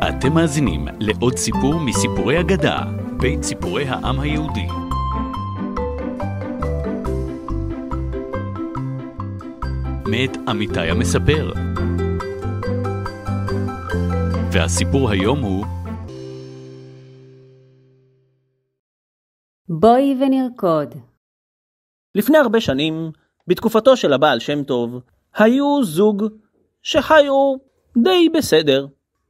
אתם מאזינים לעוד סיפור מסיפורי אגדה, בית סיפורי העם היהודי. מאת עמיתי המספר. והסיפור היום הוא בואי ונרקוד. לפני הרבה שנים, בתקופתו של הבעל שם טוב, היו זוג שחיו די בסדר.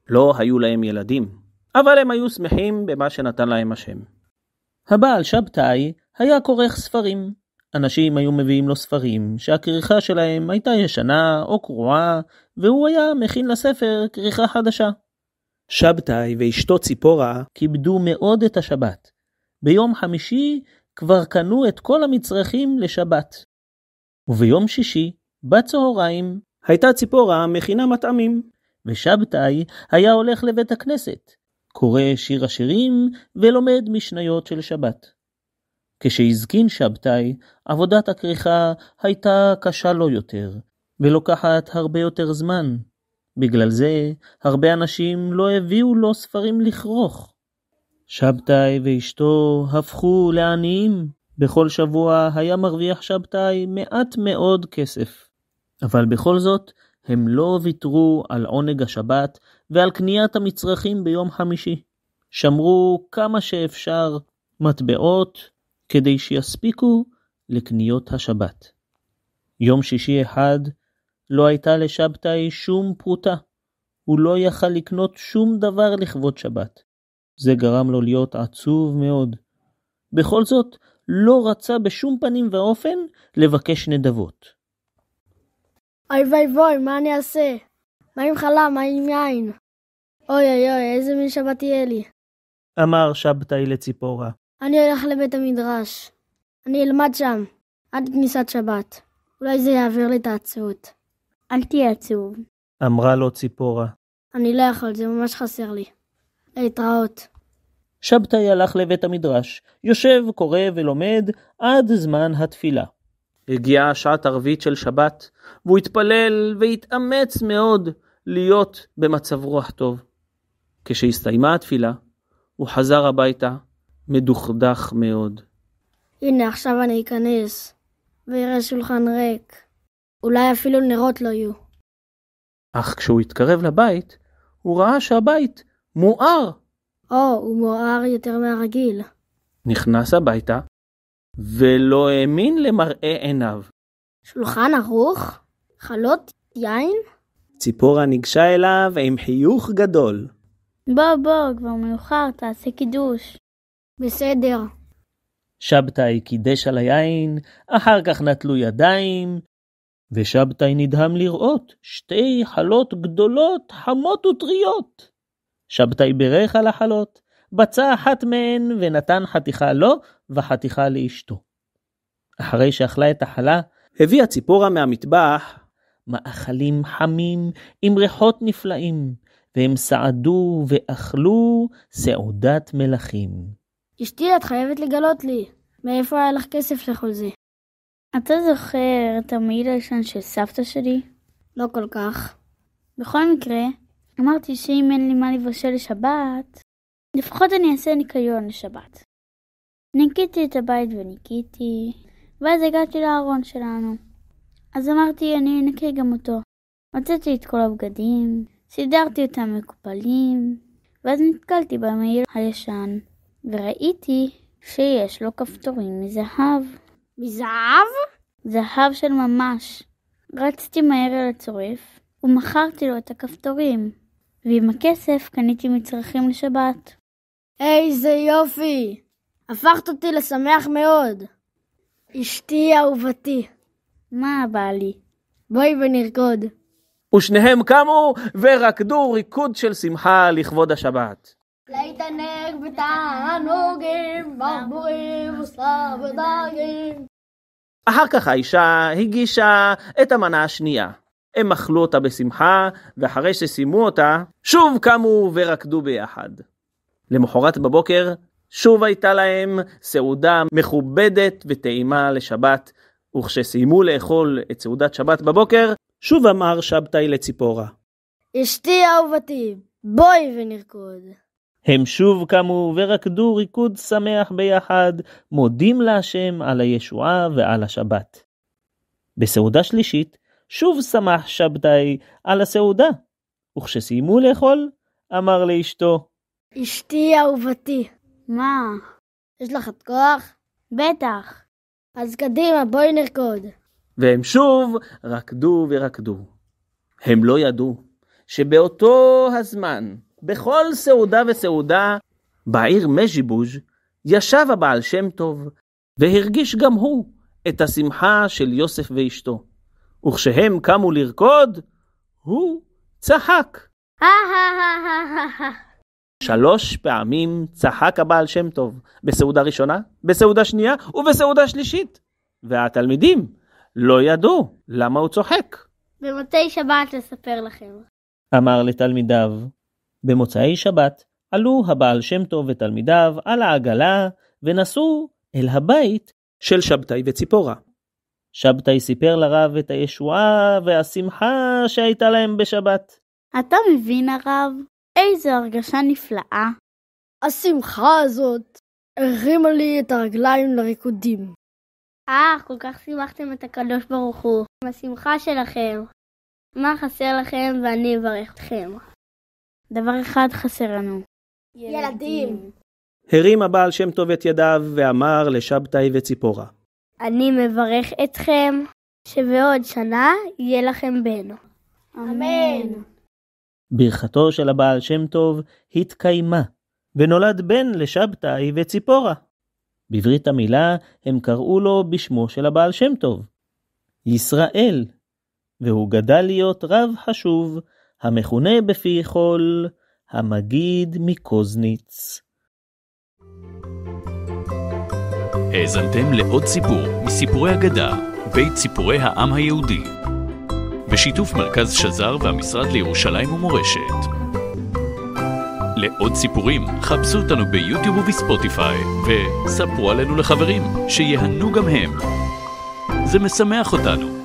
לא היו להם ילדים, אבל הם היו שמחים במה שנתן להם השם. הבעל שבתאי היה כורך ספרים. אנשים היו מביאים לו ספרים שהכריכה שלהם הייתה ישנה או קרועה, והוא היה מכין לספר כריכה חדשה. שבתאי ואשתו ציפורה כיבדו מאוד את השבת. ביום חמישי כבר קנו את כל המצרכים לשבת. וביום שישי, בצהריים, הייתה ציפורה מכינה מטעמים, ושבתאי היה הולך לבית הכנסת, קורא שיר השירים ולומד משניות של שבת. כשהזקין שבתאי, עבודת הכריכה הייתה קשה לו יותר, ולוקחת הרבה יותר זמן. בגלל זה, הרבה אנשים לא הביאו לו ספרים לכרוך. שבתאי ואשתו הפכו לעניים. בכל שבוע היה מרוויח שבתאי מעט מאוד כסף. אבל בכל זאת, הם לא ויתרו על עונג השבת ועל קניית המצרכים ביום חמישי. שמרו כמה שאפשר מטבעות כדי שיספיקו לקניות השבת. יום שישי אחד לא הייתה לשבתאי שום פרוטה. הוא לא יכל לקנות שום דבר לכבוד שבת. זה גרם לו להיות עצוב מאוד. בכל זאת, לא רצה בשום פנים ואופן לבקש נדבות. אוי ווי ווי, מה אני אעשה? מה עם חלה? מה עם יין? אוי אוי אוי, איזה מין שבת יהיה לי. אמר שבתאי לציפורה. אני הולך לבית המדרש. אני אלמד שם, עד כניסת שבת. אולי זה יעביר לי את העצבות. אל תהיה עצוב. אמרה לו ציפורה. אני לא יכול, זה ממש חסר לי. להתראות. שבתאי הלך לבית המדרש, יושב, קורא ולומד עד זמן התפילה. הגיעה השעת ערבית של שבת, והוא התפלל והתאמץ מאוד להיות במצב רוח טוב. כשהסתיימה התפילה, הוא חזר הביתה מדוכדך מאוד. הנה, עכשיו אני אכנס, ואראה שולחן ריק. אולי אפילו נרות לא יהיו. אך כשהוא התקרב לבית, הוא ראה שהבית מואר. או, הוא מואר יותר מהרגיל. נכנס הביתה, ולא האמין למראה עיניו. שולחן ערוך? חלות? יין? ציפורה ניגשה אליו עם חיוך גדול. בוא, בוא, כבר מאוחר, תעשה קידוש. בסדר. שבתאי קידש על היין, אחר כך נטלו ידיים, ושבתאי נדהם לראות שתי חלות גדולות, חמות וטריות. שבתאי בירך על החלות, בצע אחת מהן ונתן חתיכה לו וחתיכה לאשתו. אחרי שאכלה את החלה, הביאה ציפורה מהמטבח מאכלים חמים עם ריחות נפלאים, והם סעדו ואכלו סעודת מלכים. אשתי, את חייבת לגלות לי, מאיפה היה לך כסף לכל זה? אתה זוכר את המעיל הראשון של סבתא שלי? לא כל כך. בכל מקרה, אמרתי שאם אין לי מה לבשל לשבת, לפחות אני אעשה ניקיון לשבת. ניקיתי את הבית וניקיתי, ואז הגעתי לארון שלנו. אז אמרתי, אני אנקה גם אותו. מצאתי את כל הבגדים, סידרתי אותם מקופלים, ואז נתקלתי במעיל הישן, וראיתי שיש לו כפתורים מזהב. מזהב? זהב של ממש. רצתי מהר אל הצורף, ומכרתי לו את הכפתורים. ועם הכסף קניתי מצרכים לשבת. איזה יופי! הפכת אותי לשמח מאוד. אשתי אהובתי. מה בעלי? בואי ונרקוד. ושניהם קמו ורקדו ריקוד של שמחה לכבוד השבת. להתענג בתענוגים, ברבורים וסבדגים. אחר כך האישה הגישה את המנה השנייה. הם אכלו אותה בשמחה, ואחרי שסיימו אותה, שוב קמו ורקדו ביחד. למחרת בבוקר, שוב הייתה להם סעודה מכובדת וטעימה לשבת, וכשסיימו לאכול את סעודת שבת בבוקר, שוב אמר שבתאי לציפורה. אשתי אהובתי, בואי ונרקוד. הם שוב קמו ורקדו ריקוד שמח ביחד, מודים להשם על הישועה ועל השבת. בסעודה שלישית, שוב שמח שבתאי על הסעודה. וכשסיימו לאכול, אמר לאשתו, אשתי אהובתי, מה? יש לך את כוח? בטח. אז קדימה, בואי נרקוד. והם שוב רקדו ורקדו. הם לא ידעו שבאותו הזמן, בכל סעודה וסעודה, בעיר מז'יבוז' ישב הבעל שם טוב, והרגיש גם הוא את השמחה של יוסף ואשתו. וכשהם קמו לרקוד, הוא צחק. אה, אה, אה, שלוש פעמים צחק הבעל שם טוב, בסעודה ראשונה, בסעודה שנייה ובסעודה שלישית. והתלמידים לא ידעו למה הוא צוחק. במוצאי שבת לספר לכם. אמר לתלמידיו. במוצאי שבת עלו הבעל שם טוב ותלמידיו על העגלה ונסעו אל הבית של שבתאי וציפורה. שבתאי סיפר לרב את הישועה והשמחה שהייתה להם בשבת. אתה מבין, הרב? איזו הרגשה נפלאה. השמחה הזאת הרימה לי את הרגליים לריקודים. אה, כל כך שימחתם את הקדוש ברוך הוא, עם השמחה שלכם. מה חסר לכם ואני אברך אתכם. דבר אחד חסר לנו. ילדים. הרים הבעל שם טוב את ידיו ואמר לשבתאי וציפורה. אני מברך אתכם שבעוד שנה יהיה לכם בן. אמן. ברכתו של הבעל שם טוב התקיימה, ונולד בן לשבתאי וציפורה. בברית המילה הם קראו לו בשמו של הבעל שם טוב, ישראל, והוא גדל להיות רב חשוב, המכונה בפי חול, המגיד מקוזניץ. האזנתם לעוד סיפור מסיפורי אגדה, בית סיפורי העם היהודי. בשיתוף מרכז שזר והמשרד לירושלים ומורשת. לעוד סיפורים, חפשו אותנו ביוטיוב ובספוטיפיי, וספרו עלינו לחברים, שיהנו גם הם. זה משמח אותנו.